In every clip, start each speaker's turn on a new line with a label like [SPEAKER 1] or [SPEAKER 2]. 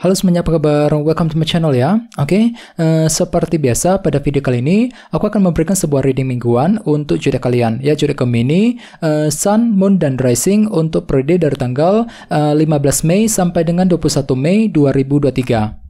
[SPEAKER 1] Halo semuanya, apa kabar? Welcome to my channel ya. Oke, okay, uh, eh, seperti biasa pada video kali ini, aku akan memberikan sebuah reading mingguan untuk zodiak kalian. Ya, zodiak Gemini, uh, eh, Sun, Moon, dan Rising untuk periode dari tanggal uh, eh, 15 Mei sampai dengan 21 Mei 2023.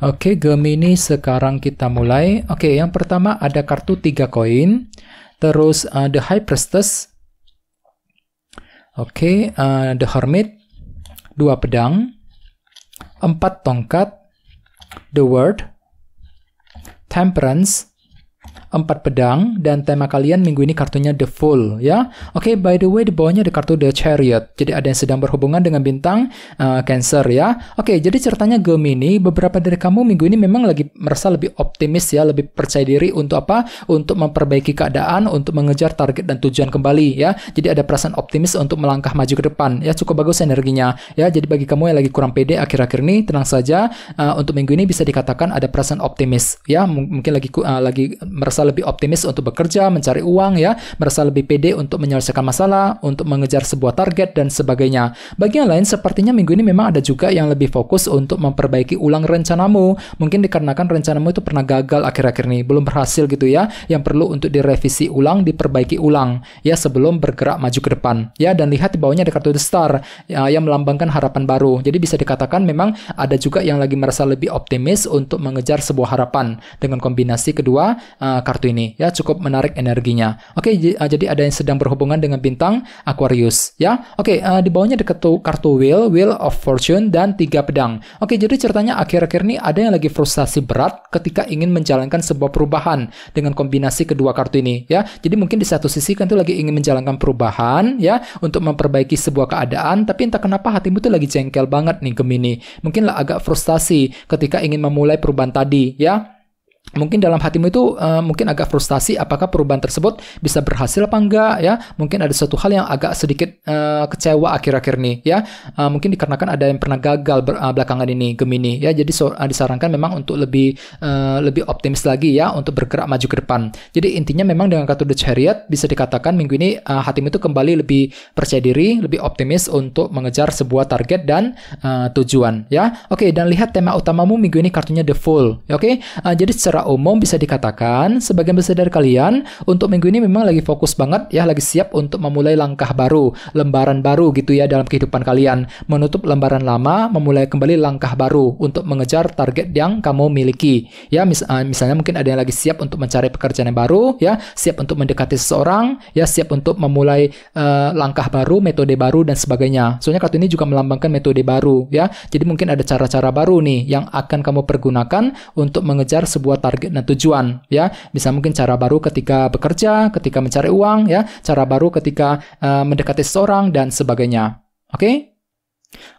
[SPEAKER 1] Oke, Gemini sekarang kita mulai. Oke, yang pertama ada kartu 3 koin, terus uh, The High Priestess. Oke, uh, The Hermit, dua pedang, empat tongkat, The World, Temperance, empat pedang dan tema kalian minggu ini kartunya The Fool ya. Oke, okay, by the way di bawahnya ada kartu The Chariot. Jadi ada yang sedang berhubungan dengan bintang uh, Cancer ya. Oke, okay, jadi ceritanya Gemini beberapa dari kamu minggu ini memang lagi merasa lebih optimis ya, lebih percaya diri untuk apa? Untuk memperbaiki keadaan, untuk mengejar target dan tujuan kembali ya. Jadi ada perasaan optimis untuk melangkah maju ke depan ya. Cukup bagus energinya ya. Jadi bagi kamu yang lagi kurang pede akhir-akhir ini tenang saja uh, untuk minggu ini bisa dikatakan ada perasaan optimis ya. M mungkin lagi uh, lagi merasa lebih optimis untuk bekerja, mencari uang ya, merasa lebih pede untuk menyelesaikan masalah, untuk mengejar sebuah target dan sebagainya. Bagi yang lain sepertinya minggu ini memang ada juga yang lebih fokus untuk memperbaiki ulang rencanamu. Mungkin dikarenakan rencanamu itu pernah gagal akhir-akhir ini, belum berhasil gitu ya, yang perlu untuk direvisi ulang, diperbaiki ulang ya sebelum bergerak maju ke depan. Ya dan lihat di bawahnya ada kartu The Star ya, yang melambangkan harapan baru. Jadi bisa dikatakan memang ada juga yang lagi merasa lebih optimis untuk mengejar sebuah harapan dengan kombinasi kedua uh, kartu ini ya cukup menarik energinya. Oke, okay, uh, jadi ada yang sedang berhubungan dengan bintang Aquarius ya. Oke, okay, uh, di bawahnya ada kartu kartu Wheel, Wheel of Fortune dan tiga pedang. Oke, okay, jadi ceritanya akhir-akhir ini ada yang lagi frustasi berat ketika ingin menjalankan sebuah perubahan dengan kombinasi kedua kartu ini ya. Jadi mungkin di satu sisi kan tuh lagi ingin menjalankan perubahan ya untuk memperbaiki sebuah keadaan, tapi entah kenapa hatimu tuh lagi jengkel banget nih Gemini. Mungkin agak frustasi ketika ingin memulai perubahan tadi ya mungkin dalam hatimu itu uh, mungkin agak frustasi apakah perubahan tersebut bisa berhasil apa enggak ya mungkin ada suatu hal yang agak sedikit uh, kecewa akhir-akhir ini ya uh, mungkin dikarenakan ada yang pernah gagal ber, uh, belakangan ini Gemini ya jadi so, uh, disarankan memang untuk lebih uh, lebih optimis lagi ya untuk bergerak maju ke depan jadi intinya memang dengan kartu The Chariot bisa dikatakan minggu ini uh, hatimu itu kembali lebih percaya diri lebih optimis untuk mengejar sebuah target dan uh, tujuan ya oke okay, dan lihat tema utamamu minggu ini kartunya The Fool ya? oke okay? uh, jadi secara umum bisa dikatakan sebagian besar dari kalian untuk minggu ini memang lagi fokus banget ya, lagi siap untuk memulai langkah baru, lembaran baru gitu ya dalam kehidupan kalian. Menutup lembaran lama, memulai kembali langkah baru untuk mengejar target yang kamu miliki. Ya, mis ah, misalnya mungkin ada yang lagi siap untuk mencari pekerjaan yang baru, ya, siap untuk mendekati seseorang, ya, siap untuk memulai uh, langkah baru, metode baru dan sebagainya. Soalnya kartu ini juga melambangkan metode baru ya. Jadi mungkin ada cara-cara baru nih yang akan kamu pergunakan untuk mengejar sebuah target target dan nah, tujuan ya bisa mungkin cara baru ketika bekerja ketika mencari uang ya cara baru ketika uh, mendekati seseorang dan sebagainya oke okay?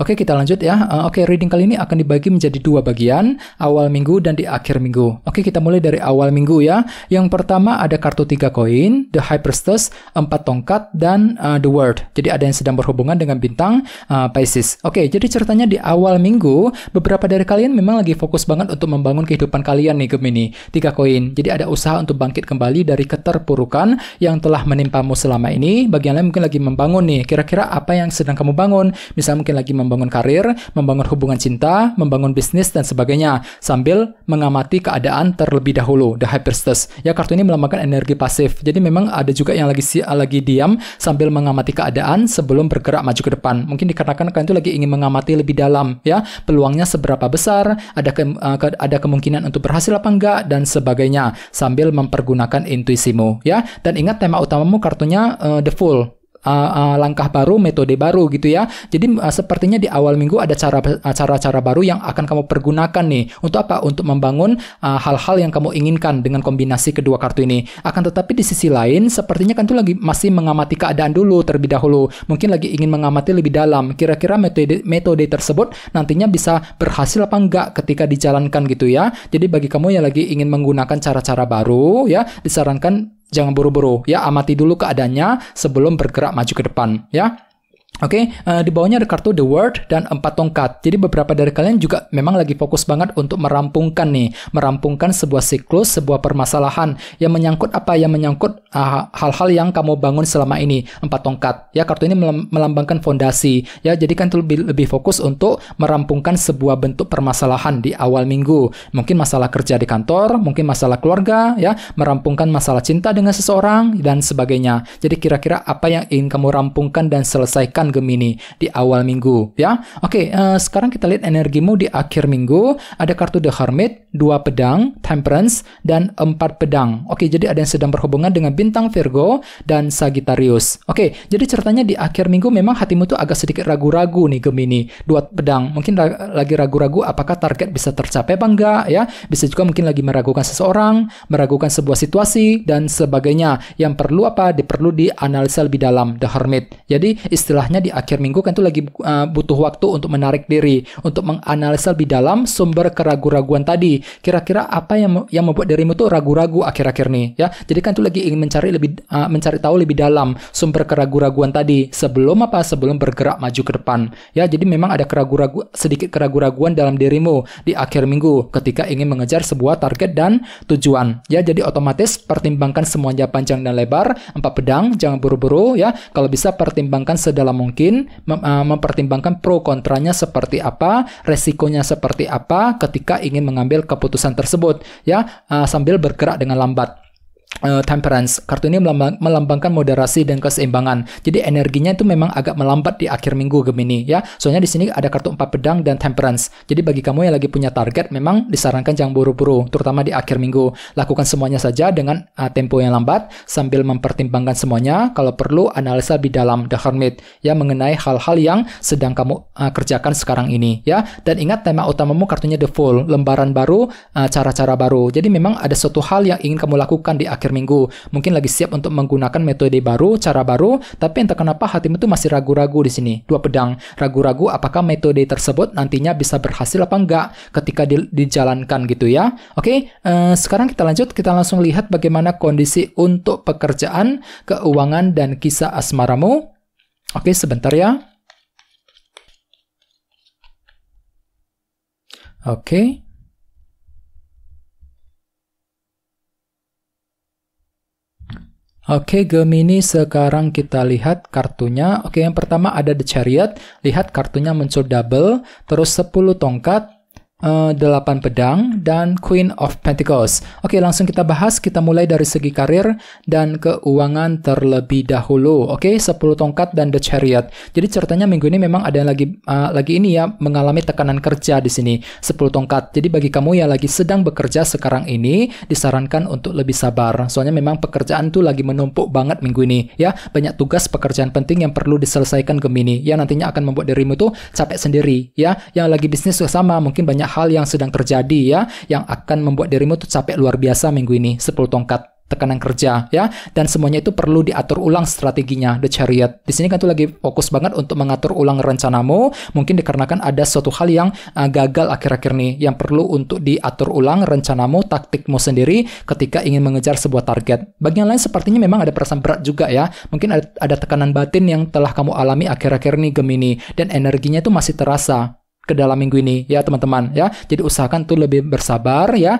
[SPEAKER 1] Oke, kita lanjut ya. Eh, oke, reading kali ini akan dibagi menjadi dua bagian, awal minggu dan di akhir minggu. Oke, kita mulai dari awal minggu ya. Yang pertama ada kartu tiga koin, The High Priestess, empat tongkat, dan uh, The World. Jadi ada yang sedang berhubungan dengan bintang uh, Pisces. Oke, jadi ceritanya di awal minggu, beberapa dari kalian memang lagi fokus banget untuk membangun kehidupan kalian nih Gemini. Tiga koin. Jadi ada usaha untuk bangkit kembali dari keterpurukan yang telah menimpamu selama ini. Bagian lain mungkin lagi membangun nih. Kira-kira apa yang sedang kamu bangun? Misalnya mungkin lagi membangun karir, membangun hubungan cinta, membangun bisnis, dan sebagainya, sambil mengamati keadaan terlebih dahulu, the hyperstes. Ya, kartu ini melambangkan energi pasif. Jadi memang ada juga yang lagi si, lagi diam sambil mengamati keadaan sebelum bergerak maju ke depan. Mungkin dikarenakan kalian itu lagi ingin mengamati lebih dalam, ya, peluangnya seberapa besar, ada eh, ke, ada kemungkinan untuk berhasil apa enggak, dan sebagainya, sambil mempergunakan intuisimu, ya. Dan ingat tema utamamu kartunya uh, the full uh, uh, langkah baru, metode baru gitu ya. Jadi uh, sepertinya di awal minggu ada cara-cara baru yang akan kamu pergunakan nih. Untuk apa? Untuk membangun hal-hal uh, yang kamu inginkan dengan kombinasi kedua kartu ini. Akan tetapi di sisi lain, sepertinya kan tuh lagi masih mengamati keadaan dulu terlebih dahulu. Mungkin lagi ingin mengamati lebih dalam. Kira-kira metode metode tersebut nantinya bisa berhasil apa enggak ketika dijalankan gitu ya. Jadi bagi kamu yang lagi ingin menggunakan cara-cara baru ya, disarankan Jangan buru-buru, ya amati dulu keadaannya sebelum bergerak maju ke depan, ya. Oke, okay, uh, eh, di bawahnya ada kartu The World dan empat tongkat. Jadi beberapa dari kalian juga memang lagi fokus banget untuk merampungkan nih, merampungkan sebuah siklus, sebuah permasalahan yang menyangkut apa? Yang menyangkut hal ah, hal-hal yang kamu bangun selama ini. Empat tongkat. Ya, kartu ini melambangkan fondasi. Ya, jadi kan lebih lebih fokus untuk merampungkan sebuah bentuk permasalahan di awal minggu. Mungkin masalah kerja di kantor, mungkin masalah keluarga, ya, merampungkan masalah cinta dengan seseorang dan sebagainya. Jadi kira-kira apa yang ingin kamu rampungkan dan selesaikan Gemini di awal minggu ya. Oke, uh, sekarang kita lihat energimu di akhir minggu. Ada kartu The Hermit, dua pedang, Temperance dan empat pedang. Oke, jadi ada yang sedang berhubungan dengan bintang Virgo dan Sagittarius. Oke, jadi ceritanya di akhir minggu memang hatimu tuh agak sedikit ragu-ragu nih Gemini. Dua pedang, mungkin ra lagi ragu-ragu apakah target bisa tercapai apa enggak ya. Bisa juga mungkin lagi meragukan seseorang, meragukan sebuah situasi dan sebagainya. Yang perlu apa? Diperlu dianalisa lebih dalam The Hermit. Jadi istilahnya biasanya di akhir minggu kan tuh lagi uh, butuh waktu untuk menarik diri, untuk menganalisa lebih dalam sumber keraguan-raguan tadi. Kira-kira apa yang yang membuat dirimu tuh ragu-ragu akhir-akhir nih, ya. Jadi kan tuh lagi ingin mencari lebih uh, mencari tahu lebih dalam sumber keraguan-raguan tadi sebelum apa? Sebelum bergerak maju ke depan. Ya, jadi memang ada keraguan ragu sedikit keraguan-raguan dalam dirimu di akhir minggu ketika ingin mengejar sebuah target dan tujuan. Ya, jadi otomatis pertimbangkan semuanya panjang dan lebar, empat pedang, jangan buru-buru ya. Kalau bisa pertimbangkan sedalam mungkin mem eh, mempertimbangkan pro kontranya seperti apa, resikonya seperti apa ketika ingin mengambil keputusan tersebut ya uh, sambil bergerak dengan lambat. Eh, temperance. Kartu ini melambangkan moderasi dan keseimbangan. Jadi energinya itu memang agak melambat di akhir minggu Gemini ya. Soalnya di sini ada kartu empat pedang dan temperance. Jadi bagi kamu yang lagi punya target memang disarankan jangan buru-buru terutama di akhir minggu. Lakukan semuanya saja dengan uh, tempo yang lambat sambil mempertimbangkan semuanya. Kalau perlu analisa di dalam The Hermit ya mengenai hal-hal yang sedang kamu uh, kerjakan sekarang ini ya. Dan ingat tema utamamu kartunya The Full, lembaran baru, cara-cara uh, baru. Jadi memang ada suatu hal yang ingin kamu lakukan di akhir akhir minggu. Mungkin lagi siap untuk menggunakan metode baru, cara baru, tapi entah kenapa hatimu itu masih ragu-ragu di sini. Dua pedang, ragu-ragu apakah metode tersebut nantinya bisa berhasil apa enggak ketika di, dijalankan gitu ya. Oke, eh, sekarang kita lanjut, kita langsung lihat bagaimana kondisi untuk pekerjaan, keuangan, dan kisah asmaramu. Oke, sebentar ya. Oke. Oke, Gemini sekarang kita lihat kartunya. Oke, yang pertama ada The Chariot. Lihat kartunya muncul double, terus 10 tongkat, Eh, delapan pedang dan Queen of Pentacles. Oke, langsung kita bahas. Kita mulai dari segi karir dan keuangan terlebih dahulu. Oke, 10 tongkat dan The Chariot. Jadi ceritanya minggu ini memang ada yang lagi uh, lagi ini ya mengalami tekanan kerja di sini. 10 tongkat. Jadi bagi kamu yang lagi sedang bekerja sekarang ini disarankan untuk lebih sabar. Soalnya memang pekerjaan tuh lagi menumpuk banget minggu ini ya. Banyak tugas pekerjaan penting yang perlu diselesaikan Gemini. Ya nantinya akan membuat dirimu tuh capek sendiri ya. Yang lagi bisnis sama mungkin banyak banyak hal yang sedang terjadi ya yang akan membuat dirimu tuh capek luar biasa minggu ini 10 tongkat tekanan kerja ya dan semuanya itu perlu diatur ulang strateginya the chariot di sini kan tuh lagi fokus banget untuk mengatur ulang rencanamu mungkin dikarenakan ada suatu hal yang uh, gagal akhir-akhir nih yang perlu untuk diatur ulang rencanamu taktikmu sendiri ketika ingin mengejar sebuah target bagian lain sepertinya memang ada perasaan berat juga ya mungkin ada, ada tekanan batin yang telah kamu alami akhir-akhir ini Gemini dan energinya itu masih terasa ke dalam minggu ini ya teman-teman ya. Jadi usahakan tuh lebih bersabar ya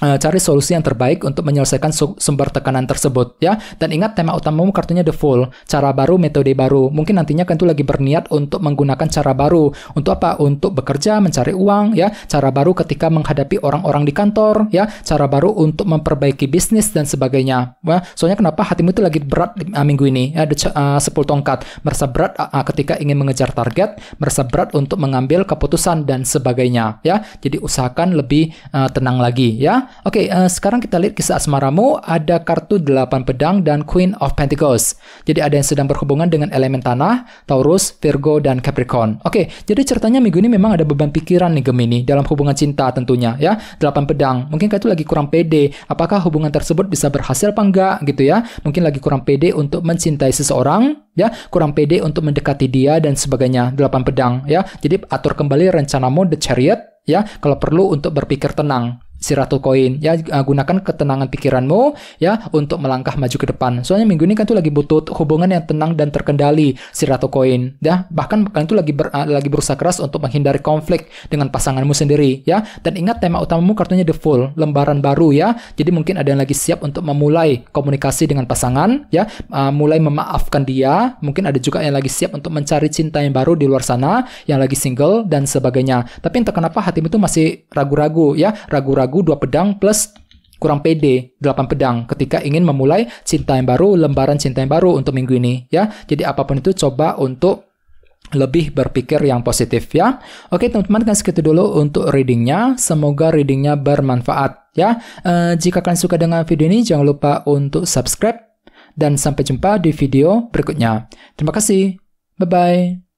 [SPEAKER 1] Eh, cari solusi yang terbaik untuk menyelesaikan sumber tekanan tersebut ya dan ingat tema utamamu kartunya the full cara baru metode baru mungkin nantinya kan itu lagi berniat untuk menggunakan cara baru untuk apa untuk bekerja mencari uang ya cara baru ketika menghadapi orang-orang di kantor ya cara baru untuk memperbaiki bisnis dan sebagainya Wah, soalnya kenapa hatimu itu lagi berat uh, minggu ini ya the, uh, 10 tongkat merasa berat uh, ketika ingin mengejar target merasa berat untuk mengambil keputusan dan sebagainya ya jadi usahakan lebih uh, tenang lagi ya Oke, okay, uh, eh, sekarang kita lihat kisah asmaramu. Ada kartu delapan pedang dan Queen of Pentacles. Jadi ada yang sedang berhubungan dengan elemen tanah, Taurus, Virgo, dan Capricorn. Oke, okay, jadi ceritanya minggu ini memang ada beban pikiran nih Gemini dalam hubungan cinta tentunya ya. delapan pedang. Mungkin itu lagi kurang pede. Apakah hubungan tersebut bisa berhasil apa enggak gitu ya. Mungkin lagi kurang pede untuk mencintai seseorang ya kurang pede untuk mendekati dia dan sebagainya delapan pedang ya jadi atur kembali rencanamu the chariot ya kalau perlu untuk berpikir tenang Siratul Koin ya ah, gunakan ketenangan pikiranmu ya untuk melangkah maju ke depan. Soalnya minggu ini kan tuh lagi butuh hubungan yang tenang dan terkendali Siratul Koin ya bahkan kalian tuh lagi ber, ah, lagi berusaha keras untuk menghindari konflik dengan pasanganmu sendiri ya dan ingat tema utamamu kartunya the full lembaran baru ya. Jadi mungkin ada yang lagi siap untuk memulai komunikasi dengan pasangan ya uh, mulai memaafkan dia. Mungkin ada juga yang lagi siap untuk mencari cinta yang baru di luar sana yang lagi single dan sebagainya. Tapi entah kenapa hatimu itu masih ragu-ragu ya ragu-ragu lagu dua pedang plus kurang pede 8 pedang ketika ingin memulai cinta yang baru, lembaran cinta yang baru untuk minggu ini ya. Jadi apapun itu coba untuk lebih berpikir yang positif ya. Oke teman-teman kan segitu dulu untuk readingnya. Semoga readingnya bermanfaat ya. E, jika kalian suka dengan video ini jangan lupa untuk subscribe dan sampai jumpa di video berikutnya. Terima kasih. Bye bye.